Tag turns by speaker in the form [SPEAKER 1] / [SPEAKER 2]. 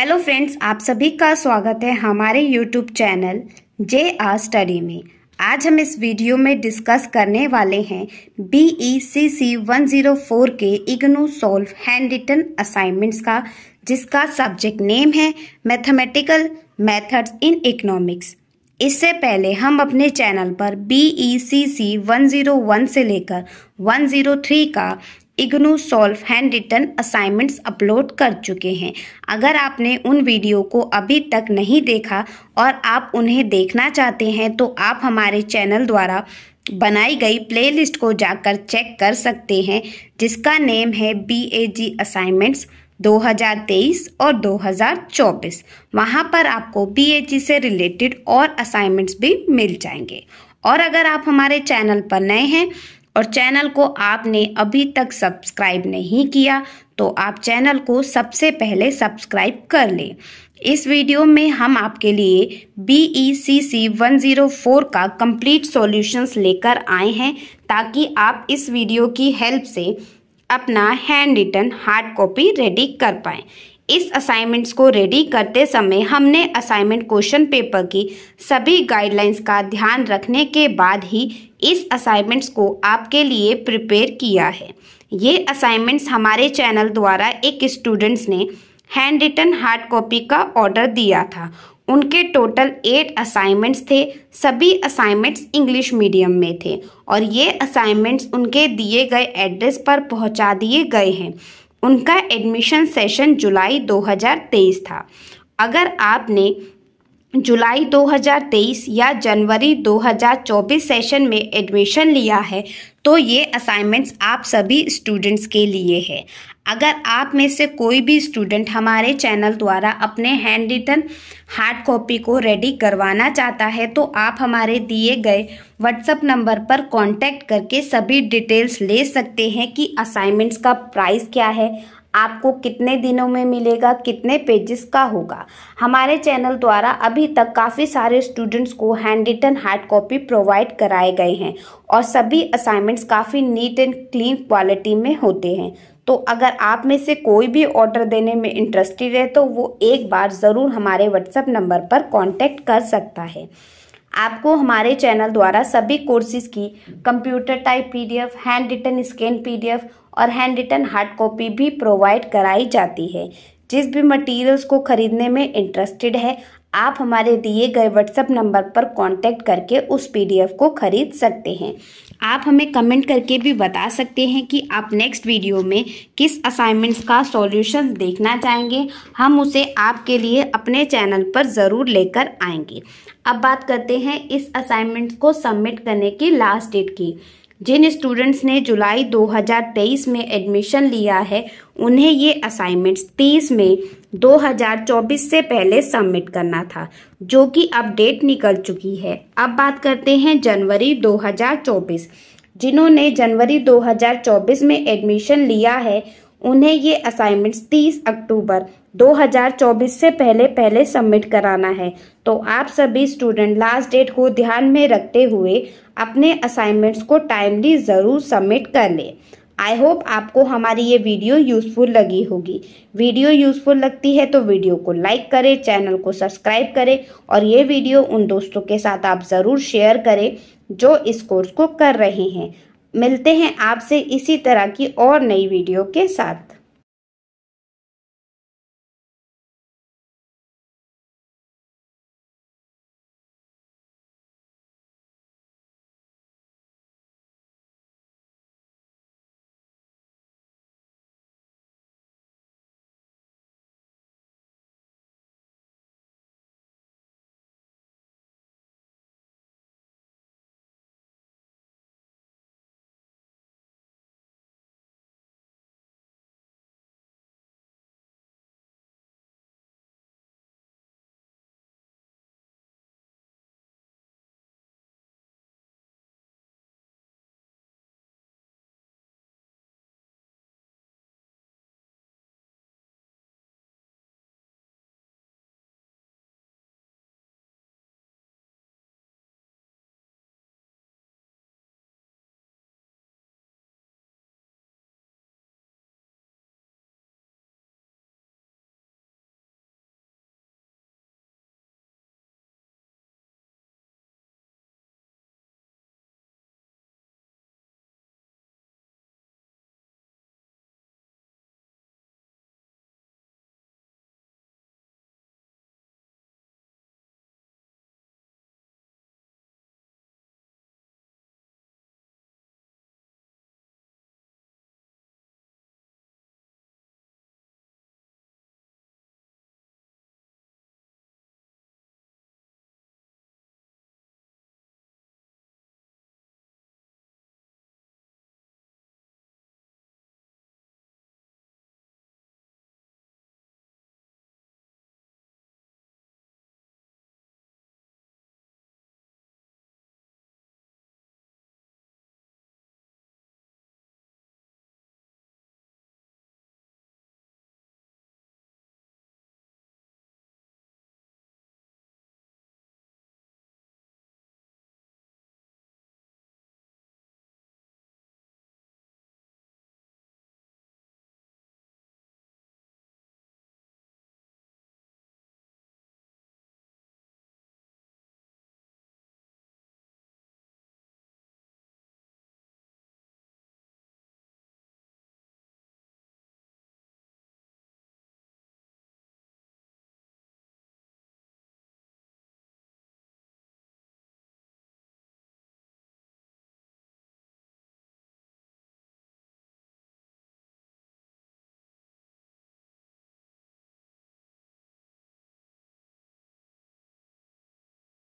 [SPEAKER 1] hello friends आप सभी का स्वागत है हमारे YouTube channel J R study में आज हम इस वीडियो में डिस्कस करने वाले हैं B E C C one zero four के IGNOU solve handwritten assignments का जिसका सब्जेक्ट नेम है मैथमेटिकल मेथड्स इन इकोनॉमिक्स इससे पहले हम अपने चैनल पर B E C C one zero one से लेकर वन जीरो थ्री का IGNOU solve handwritten assignments upload कर चुके हैं अगर आपने उन वीडियो को अभी तक नहीं देखा और आप उन्हें देखना चाहते हैं तो आप हमारे चैनल द्वारा बनाई गई प्लेलिस्ट को जाकर चेक कर सकते हैं जिसका नेम है बी ए जी असाइनमेंट्स 2023 और 2024 वहाँ पर आपको बी से रिलेटेड और असाइनमेंट्स भी मिल जाएंगे और अगर आप हमारे चैनल पर नए हैं और चैनल को आपने अभी तक सब्सक्राइब नहीं किया तो आप चैनल को सबसे पहले सब्सक्राइब कर लें इस वीडियो में हम आपके लिए B E C C one zero four का कंप्लीट सॉल्यूशंस लेकर आए हैं ताकि आप इस वीडियो की हेल्प से अपना handwritten hard copy ready कर पाएँ इस असाइनमेंट्स को रेडी करते समय हमने असाइनमेंट क्वेश्चन पेपर की सभी गाइडलाइंस का ध्यान रखने के बाद ही इस असाइनमेंट्स को आपके लिए प्रिपेयर किया है ये असाइनमेंट्स हमारे चैनल द्वारा एक स्टूडेंट्स ने हैंड रिटन हार्ड कॉपी का ऑर्डर दिया था उनके टोटल एट असाइनमेंट्स थे सभी असाइनमेंट्स इंग्लिश मीडियम में थे और ये असाइनमेंट्स उनके दिए गए एड्रेस पर पहुंचा दिए गए हैं उनका एडमिशन सेशन जुलाई 2023 था अगर आपने जुलाई 2023 या जनवरी 2024 सेशन में एडमिशन लिया है तो ये असाइनमेंट्स आप सभी स्टूडेंट्स के लिए है अगर आप में से कोई भी स्टूडेंट हमारे चैनल द्वारा अपने हैंड रिटन हार्ड कॉपी को रेडी करवाना चाहता है तो आप हमारे दिए गए व्हाट्सएप नंबर पर कांटेक्ट करके सभी डिटेल्स ले सकते हैं कि असाइनमेंट्स का प्राइस क्या है आपको कितने दिनों में मिलेगा कितने पेजेस का होगा हमारे चैनल द्वारा अभी तक काफ़ी सारे स्टूडेंट्स को handwritten hard copy provide कराए गए हैं और सभी असाइनमेंट्स काफ़ी नीट एंड क्लीन क्वालिटी में होते हैं तो अगर आप में से कोई भी ऑर्डर देने में इंटरेस्टेड है तो वो एक बार ज़रूर हमारे व्हाट्सएप नंबर पर कॉन्टैक्ट कर सकता है आपको हमारे चैनल द्वारा सभी कोर्सेज की computer type PDF handwritten scan PDF और हैंड रिटन हार्ड कॉपी भी प्रोवाइड कराई जाती है जिस भी मटेरियल्स को ख़रीदने में इंटरेस्टेड है आप हमारे दिए गए व्हाट्सएप नंबर पर कांटेक्ट करके उस पीडीएफ को ख़रीद सकते हैं आप हमें कमेंट करके भी बता सकते हैं कि आप नेक्स्ट वीडियो में किस असाइनमेंट्स का सॉल्यूशन देखना चाहेंगे हम उसे आपके लिए अपने चैनल पर ज़रूर लेकर आएंगे अब बात करते हैं इस असाइनमेंट्स को सबमिट करने की लास्ट डेट की जिन स्टूडेंट्स ने जुलाई 2023 में एडमिशन लिया है उन्हें ये असाइनमेंट्स 30 में 2024 से पहले सबमिट करना था जो कि अपडेट निकल चुकी है अब बात करते हैं जनवरी 2024 जिन्होंने जनवरी 2024 में एडमिशन लिया है उन्हें ये असाइनमेंट्स 30 अक्टूबर 2024 से पहले पहले सबमिट कराना है तो आप सभी स्टूडेंट लास्ट डेट को ध्यान में रखते हुए अपने असाइनमेंट्स को टाइमली ज़रूर सबमिट कर लें आई होप आपको हमारी ये वीडियो यूज़फुल लगी होगी वीडियो यूज़फुल लगती है तो वीडियो को लाइक करें चैनल को सब्सक्राइब करें और ये वीडियो उन दोस्तों के साथ आप ज़रूर शेयर करें जो इस कोर्स को कर रहे हैं मिलते हैं आपसे इसी तरह की और नई वीडियो के साथ